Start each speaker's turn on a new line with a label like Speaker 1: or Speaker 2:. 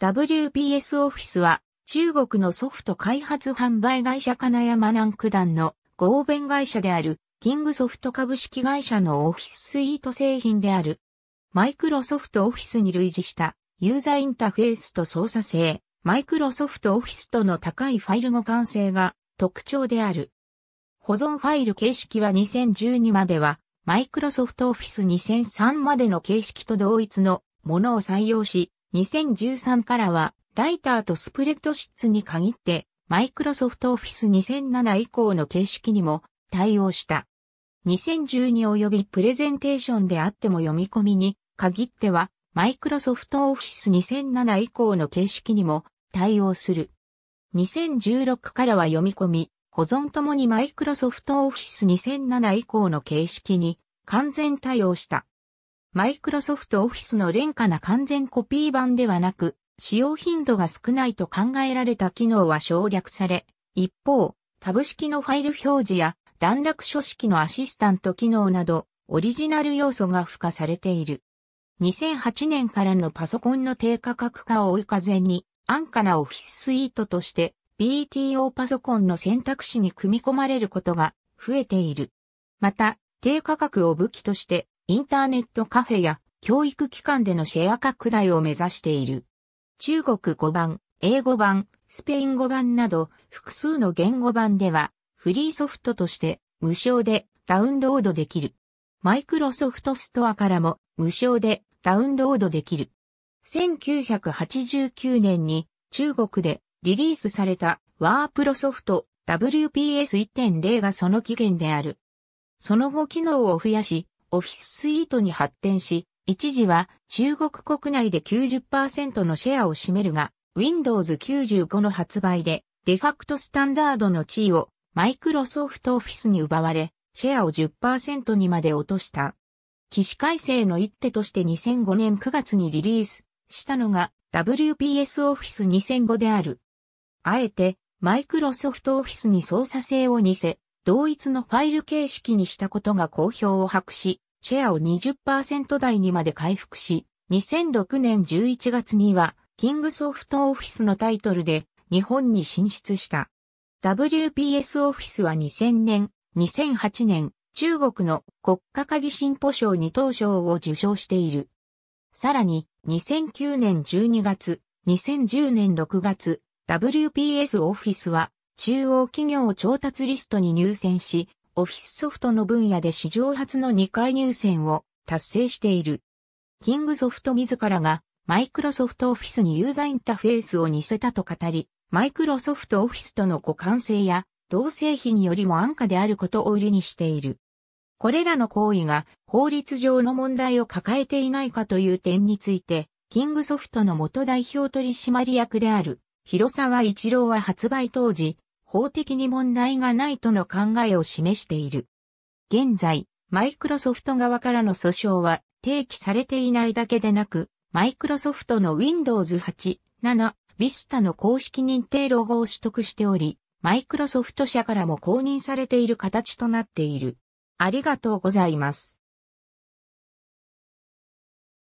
Speaker 1: WPS オフィスは中国のソフト開発販売会社金山南九段の合弁会社であるキングソフト株式会社のオフィススイート製品である。マイクロソフトオフィスに類似したユーザーインターフェースと操作性、マイクロソフトオフィスとの高いファイル互換性が特徴である。保存ファイル形式は2012まではマイクロソフトオフィス2003までの形式と同一のものを採用し、2013からは、ライターとスプレッドシッツに限って、マイクロソフトオフィス2007以降の形式にも対応した。2 0 1 2及びプレゼンテーションであっても読み込みに限っては、マイクロソフトオフィス2007以降の形式にも対応する。2016からは読み込み、保存ともにマイクロソフトオフィス2007以降の形式に完全対応した。マイクロソフトオフィスの廉価な完全コピー版ではなく、使用頻度が少ないと考えられた機能は省略され、一方、タブ式のファイル表示や段落書式のアシスタント機能など、オリジナル要素が付加されている。2008年からのパソコンの低価格化を追い風に、安価なオフィススイートとして BTO パソコンの選択肢に組み込まれることが増えている。また、低価格を武器としてインターネットカフェや教育機関でのシェア拡大を目指している。中国語版、英語版、スペイン語版など複数の言語版ではフリーソフトとして無償でダウンロードできる。マイクロソフトストアからも無償でダウンロードできる。1989年に中国でリリースされたワープロソフト WPS1.0 がその起源である。その後機能を増やし、オフィススイートに発展し、一時は中国国内で90%のシェアを占めるが、Windows 95の発売でデファクトスタンダードの地位をマイクロソフトオフィスに奪われ、シェアを10%にまで落とした。起死改正の一手として2005年9月にリリースしたのが WPS オフィス2005である。あえてマイクロソフトオフィスに操作性を似せ、同一のファイル形式にしたことが好評を博し、シェアを20%台にまで回復し、2006年11月には、キングソフトオフィスのタイトルで日本に進出した。WPS オフィスは2000年、2008年、中国の国家鍵進歩賞に当賞を受賞している。さらに、2009年12月、2010年6月、WPS オフィスは中央企業調達リストに入選し、オフィスソフトの分野で史上初の2回入選を達成している。キングソフト自らがマイクロソフトオフィスにユーザーインタフェースを似せたと語り、マイクロソフトオフィスとの互換性や同製品よりも安価であることを売りにしている。これらの行為が法律上の問題を抱えていないかという点について、キングソフトの元代表取締役である広沢一郎は発売当時、法的に問題がないとの考えを示している。現在、マイクロソフト側からの訴訟は提起されていないだけでなく、マイクロソフトの Windows 8、7、Vista の公式認定ロゴを取得しており、マイクロソフト社からも公認されている形となっている。ありがとうございます。